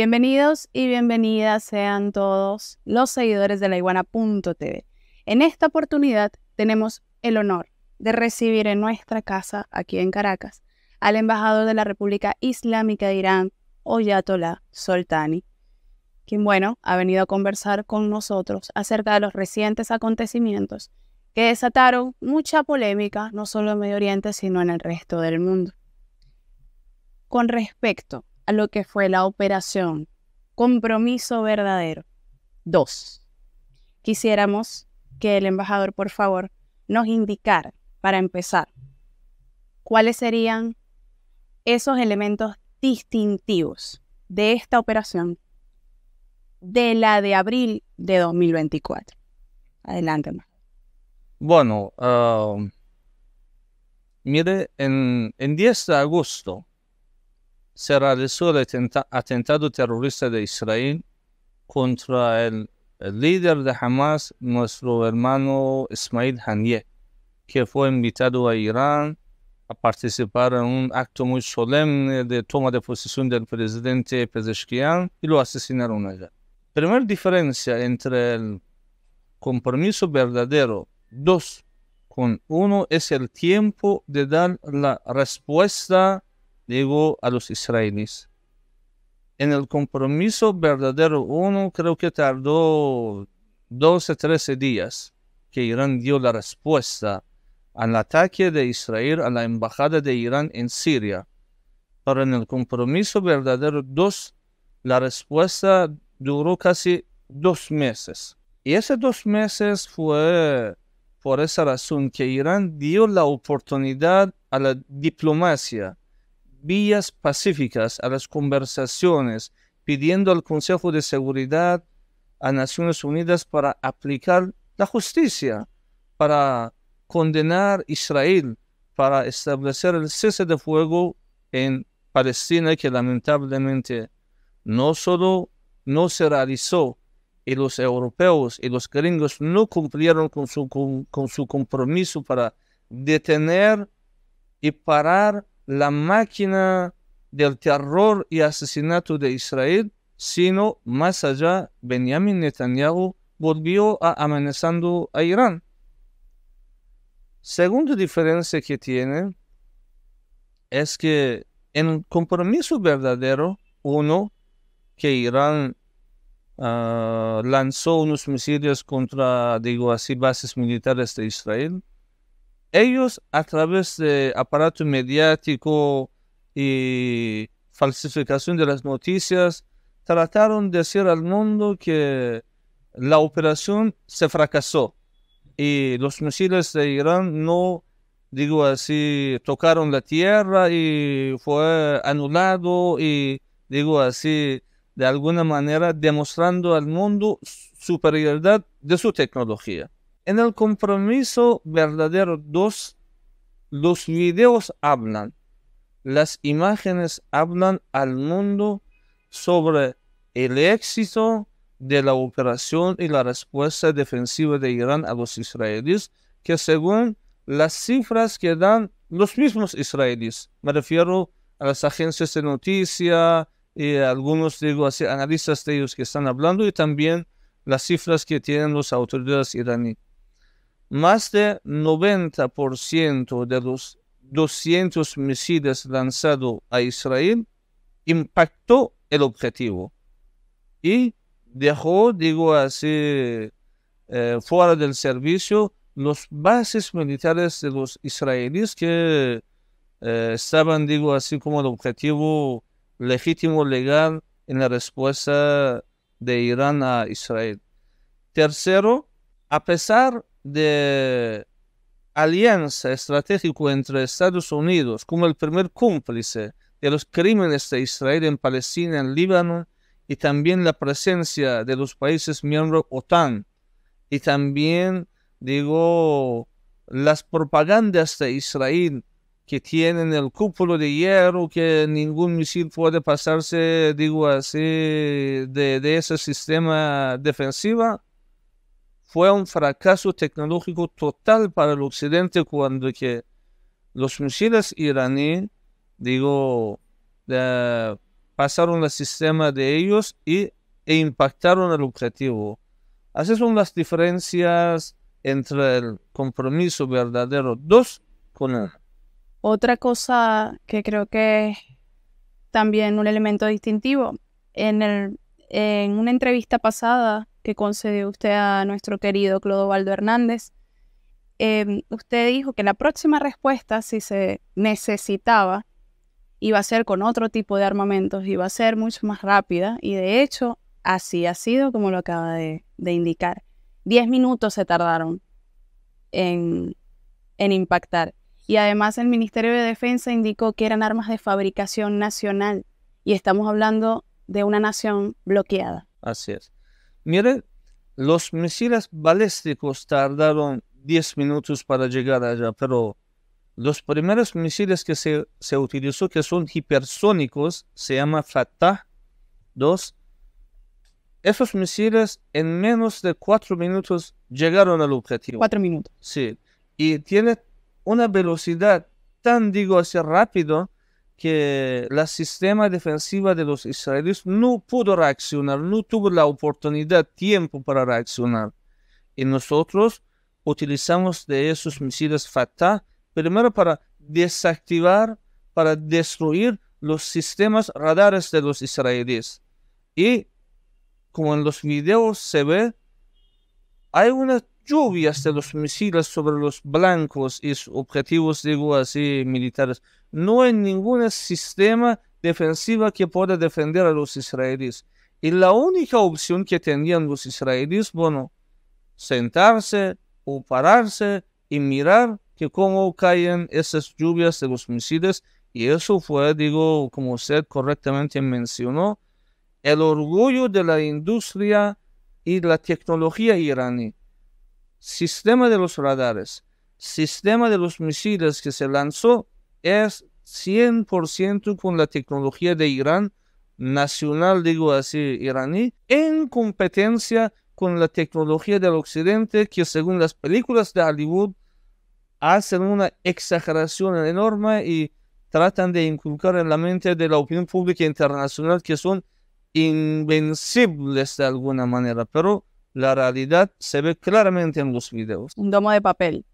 Bienvenidos y bienvenidas sean todos los seguidores de la iguana.tv. En esta oportunidad tenemos el honor de recibir en nuestra casa, aquí en Caracas, al embajador de la República Islámica de Irán, Oyatollah Soltani, quien, bueno, ha venido a conversar con nosotros acerca de los recientes acontecimientos que desataron mucha polémica, no solo en Medio Oriente, sino en el resto del mundo. Con respecto a lo que fue la operación Compromiso Verdadero 2. Quisiéramos que el embajador, por favor, nos indicara, para empezar, cuáles serían esos elementos distintivos de esta operación de la de abril de 2024. Adelante, Bueno, ah, mire, en 10 de agosto se realizó el atentado terrorista de Israel contra el, líder de Hamas, nuestro hermano Ismail Haniyeh, que fue invitado a Irán a participar en un acto muy solemne de toma de posesión del presidente Pezeshkian y lo asesinaron allá. Primera diferencia entre el compromiso verdadero, dos, con uno es el tiempo de dar la respuesta digo a los israelíes. En el compromiso verdadero uno creo que tardó 12, 13 días que Irán dio la respuesta al ataque de Israel a la embajada de Irán en Siria. Pero en el compromiso verdadero 2, la respuesta duró casi dos meses. Y esos dos meses fue por esa razón que Irán dio la oportunidad a la diplomacia vías pacíficas a las conversaciones, pidiendo al Consejo de Seguridad a Naciones Unidas para aplicar la justicia, para condenar Israel, para establecer el cese de fuego en Palestina, que lamentablemente no solo no se realizó, y los europeos y los gringos no cumplieron con su, con su compromiso para detener y parar la máquina del terror y asesinato de Israel, sino más allá, Benjamin Netanyahu volvió a amenazando a Irán. Segunda diferencia que tiene es que en un compromiso verdadero, uno, que Irán ah, lanzó unos misiles contra, digo así, bases militares de Israel, ellos a través de aparato mediático y falsificación de las noticias, trataron de decir al mundo que la operación se fracasó y los misiles de Irán no, digo así, tocaron la tierra y fue anulado y, digo así, de alguna manera demostrando al mundo superioridad de su tecnología. En el compromiso verdadero 2, los videos hablan, las imágenes hablan al mundo sobre el éxito de la operación y la respuesta defensiva de Irán a los israelíes, que según las cifras que dan los mismos israelíes, me refiero a las agencias de noticia y algunos, digo así, analistas de ellos que están hablando y también las cifras que tienen los autoridades iraníes. Más del 90% de los 200 misiles lanzados a Israel impactó el objetivo y dejó, digo así, eh, fuera del servicio los bases militares de los israelíes que eh, estaban, digo así, como el objetivo legítimo legal en la respuesta de Irán a Israel. Tercero, a pesar de alianza estratégico entre Estados Unidos como el primer cómplice de los crímenes de Israel en Palestina, en Líbano, y también la presencia de los países miembros OTAN, y también, digo, las propagandas de Israel que tienen el cúpulo de hierro, que ningún misil puede pasarse, digo así, de, de ese sistema defensivo, fue un fracaso tecnológico total para el occidente cuando que los misiles iraní, digo, eh, pasaron el sistema de ellos y, e impactaron el objetivo. esas son las diferencias entre el compromiso verdadero 2 con el. Otra cosa que creo que también un elemento distintivo, en, el, en una entrevista pasada que concedió usted a nuestro querido Clodovaldo Hernández. Em, usted dijo que la próxima respuesta, si se necesitaba, iba a ser con otro tipo de armamentos, iba a ser mucho más rápida y de hecho así ha sido como lo acaba de, indicar. Diez minutos se tardaron en impactar y además el Ministerio de Defensa indicó que eran armas de fabricación nacional y estamos hablando de una nación bloqueada. Así es. Miren, los misiles balísticos tardaron 10 minutos para llegar allá, pero los primeros misiles que se, se utilizó, que son hipersónicos, se llama Fatah 2, esos misiles en menos de 4 minutos llegaron al objetivo. 4 minutos. Sí. Y tiene una velocidad tan, digo así, rápido que la sistema defensiva de los israelíes no pudo reaccionar, no tuvo la oportunidad, tiempo para reaccionar. Y nosotros utilizamos de esos misiles Fatah primero para desactivar, para destruir los sistemas radares de los israelíes. Y como en los videos se ve, hay una lluvias de los misiles sobre los blancos y objetivos, digo así, militares. No hay ningún sistema defensivo que pueda defender a los israelíes. Y la única opción que tenían los israelíes, bueno, sentarse o pararse y mirar que cómo caen esas lluvias de los misiles. Y eso fue, digo, como usted correctamente mencionó, el orgullo de la industria y la tecnología iraní sistema de los radares, sistema de los misiles que se lanzó es 100% con la tecnología de Irán, nacional, digo así, iraní, en competencia con la tecnología del occidente que según las películas de Hollywood hacen una exageración enorme y tratan de inculcar en la mente de la opinión pública internacional que son invencibles de alguna manera, pero la realidad se ve claramente en los videos. Un domo de papel.